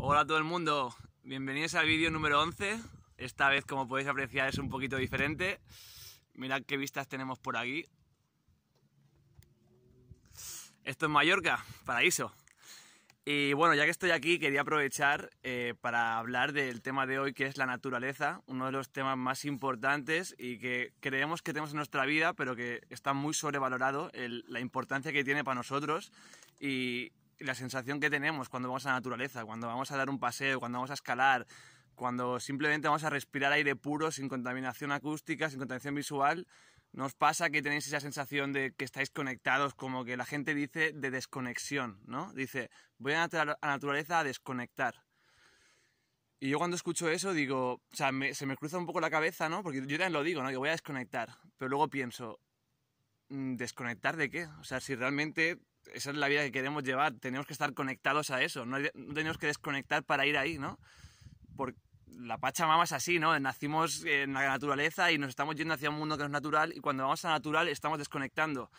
Hola a todo el mundo, bienvenidos al vídeo número 11. Esta vez, como podéis apreciar, es un poquito diferente. Mirad qué vistas tenemos por aquí. Esto es Mallorca, paraíso. Y bueno, ya que estoy aquí, quería aprovechar eh, para hablar del tema de hoy, que es la naturaleza, uno de los temas más importantes y que creemos que tenemos en nuestra vida, pero que está muy sobrevalorado la importancia que tiene para nosotros y, la sensación que tenemos cuando vamos a la naturaleza, cuando vamos a dar un paseo, cuando vamos a escalar, cuando simplemente vamos a respirar aire puro, sin contaminación acústica, sin contaminación visual, nos pasa que tenéis esa sensación de que estáis conectados, como que la gente dice de desconexión, ¿no? Dice, voy a la naturaleza a desconectar. Y yo cuando escucho eso digo, o sea, se me cruza un poco la cabeza, ¿no? Porque yo también lo digo, ¿no? Que voy a desconectar, pero luego pienso, mm, ¿desconectar de qué? O sea, si realmente esa es la vida que queremos llevar, tenemos que estar conectados a eso, no, tenemos que desconectar para ir ahí, ¿no? Porque la Pachamama es así, ¿no? Nacimos en la naturaleza y nos estamos yendo hacia un mundo que no es natural y cuando vamos a natural estamos desconectando.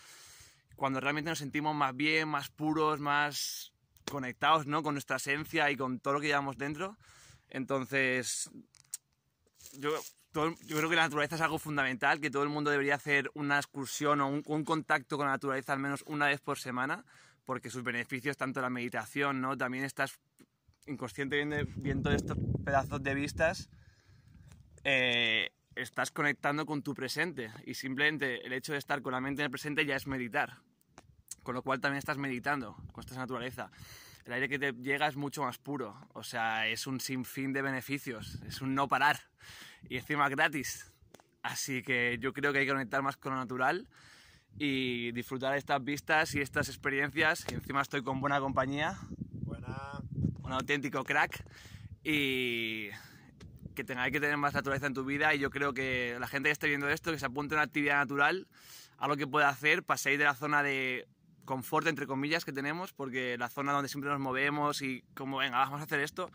Cuando realmente nos sentimos más bien, más puros, más conectados, ¿no? Con nuestra esencia y con todo lo que llevamos dentro. Entonces, yo yo creo que la naturaleza es algo fundamental, que todo el mundo debería hacer una excursión o un, contacto con la naturaleza al menos una vez por semana, porque sus beneficios, tanto la meditación, ¿no? También estás inconsciente viendo, estos pedazos de vistas, eh, estás conectando con tu presente y simplemente el hecho de estar con la mente en el presente ya es meditar, con lo cual también estás meditando con esta naturaleza el aire que te llega es mucho más puro. O sea, es un sinfín de beneficios, es un no parar y encima gratis. Así que yo creo que hay que conectar más con lo natural y disfrutar estas vistas y estas experiencias. Y encima estoy con buena compañía. Un auténtico crack. Y que hay que tener más naturaleza en tu vida. Y yo creo que la gente que esté viendo esto, que se apunte a una actividad natural, algo que pueda hacer, paséis de la zona de confort, entre comillas, que tenemos, porque la zona donde siempre nos movemos y como, venga, vamos a hacer esto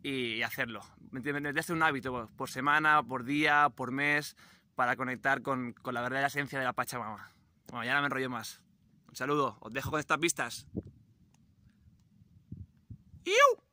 y, hacerlo. me hacer un hábito por semana, por día, por mes, para conectar con, la verdadera esencia de la Pachamama. Bueno, ya no me enrollo más. Un saludo, os dejo con estas pistas. ¡Iu!